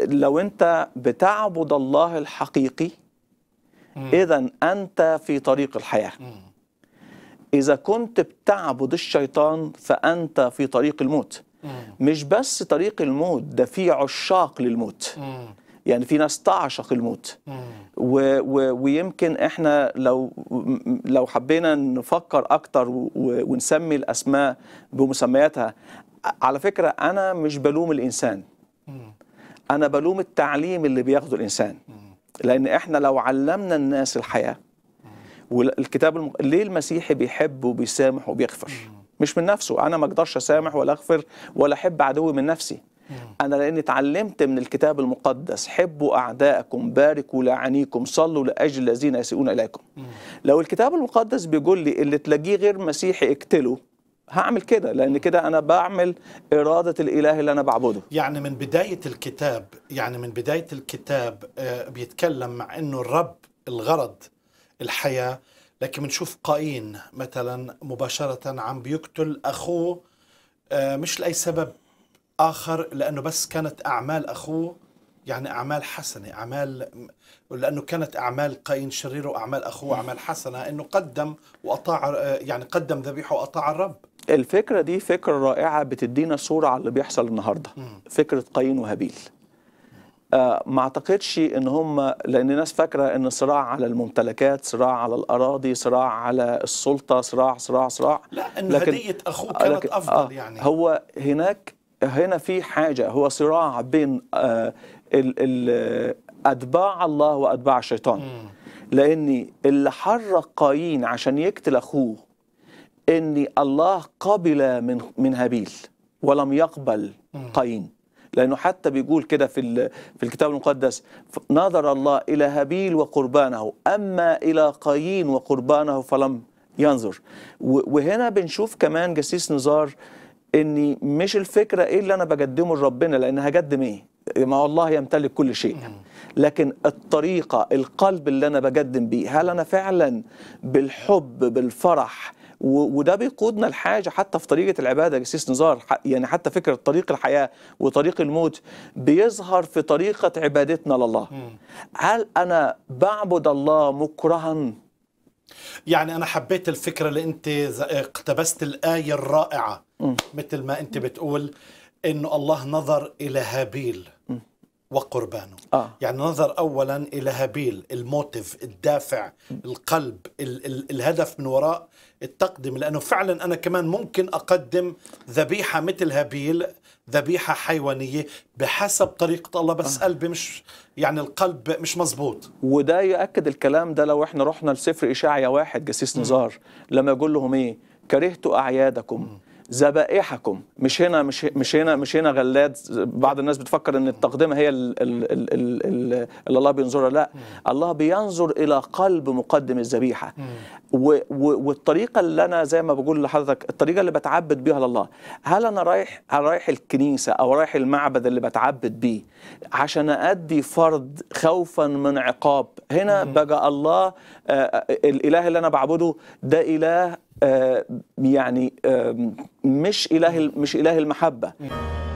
لو انت بتعبد الله الحقيقي اذا انت في طريق الحياه اذا كنت بتعبد الشيطان فانت في طريق الموت مش بس طريق الموت ده في عشاق للموت يعني في ناس تعشق الموت و و ويمكن احنا لو لو حبينا نفكر اكتر ونسمي الاسماء بمسمياتها على فكره انا مش بلوم الانسان انا بلوم التعليم اللي بياخده الانسان لان احنا لو علمنا الناس الحياه والكتاب المق... ليه المسيحي بيحب وبيسامح وبيغفر مش من نفسه انا ما اقدرش اسامح ولا اغفر ولا احب عدوي من نفسي انا لاني اتعلمت من الكتاب المقدس حبوا اعدائكم باركوا لاعنيكم صلوا لاجل الذين يسيئون اليكم لو الكتاب المقدس بيقول لي اللي تلاقيه غير مسيحي اقتله هعمل كده لان كده انا بعمل اراده الاله اللي انا بعبده يعني من بدايه الكتاب يعني من بدايه الكتاب آه، بيتكلم مع انه الرب الغرض الحياه لكن بنشوف قايين مثلا مباشره عم بيقتل اخوه آه، مش لاي سبب اخر لانه بس كانت اعمال اخوه يعني اعمال حسنه اعمال لانه كانت اعمال قايين شرير واعمال اخوه اعمال حسنه انه قدم واطاع آه، يعني قدم ذبيحه واطاع الرب الفكرة دي فكرة رائعة بتدينا صورة على اللي بيحصل النهاردة فكرة قايين وهابيل آه ما اعتقدش ان هم لان الناس فاكره ان صراع على الممتلكات صراع على الاراضي صراع على السلطه صراع صراع صراع لا ان لكن هديه اخوه آه، كانت لكن آه، افضل آه يعني هو هناك هنا في حاجه هو صراع بين آه اتباع الله واتباع الشيطان لاني اللي حرك قايين عشان يقتل اخوه ان الله قبل من من هابيل ولم يقبل قايين لانه حتى بيقول كده في في الكتاب المقدس نظر الله الى هابيل وقربانه اما الى قايين وقربانه فلم ينظر وهنا بنشوف كمان جسيس نزار اني مش الفكره ايه اللي انا بقدمه لربنا لان هقدم ايه ما الله يمتلك كل شيء لكن الطريقه القلب اللي انا بقدم بيه هل انا فعلا بالحب بالفرح وده بيقودنا لحاجه حتى في طريقه العباده جسيس نزار يعني حتى فكره طريق الحياه وطريق الموت بيظهر في طريقه عبادتنا لله هل انا بعبد الله مكرها يعني انا حبيت الفكره اللي انت اقتبست الايه الرائعه مثل ما انت بتقول انه الله نظر الى هابيل وقربانه آه. يعني نظر أولا إلى هابيل الموتيف الدافع القلب ال ال الهدف من وراء التقدم لأنه فعلا أنا كمان ممكن أقدم ذبيحة مثل هابيل ذبيحة حيوانية بحسب طريقة الله بس آه. قلبي مش يعني القلب مش مظبوط وده يؤكد الكلام ده لو احنا رحنا لسفر إشاعية واحد جسيس نزار لما يقول لهم ايه كرهت أعيادكم م. ذبائحكم مش هنا مش مش هنا مش هنا غلاد بعض الناس بتفكر ان التقدمه هي اللي الله بينظرها لا الله بينظر الى قلب مقدم الذبيحه والطريقه اللي انا زي ما بقول لحضرتك الطريقه اللي بتعبد بيها لله هل انا رايح رايح الكنيسه او رايح المعبد اللي بتعبد بيه عشان ادي فرض خوفا من عقاب هنا بقى الله آه،, آه الاله اللي انا بعبده ده اله آه، يعني آه، مش اله مش اله المحبه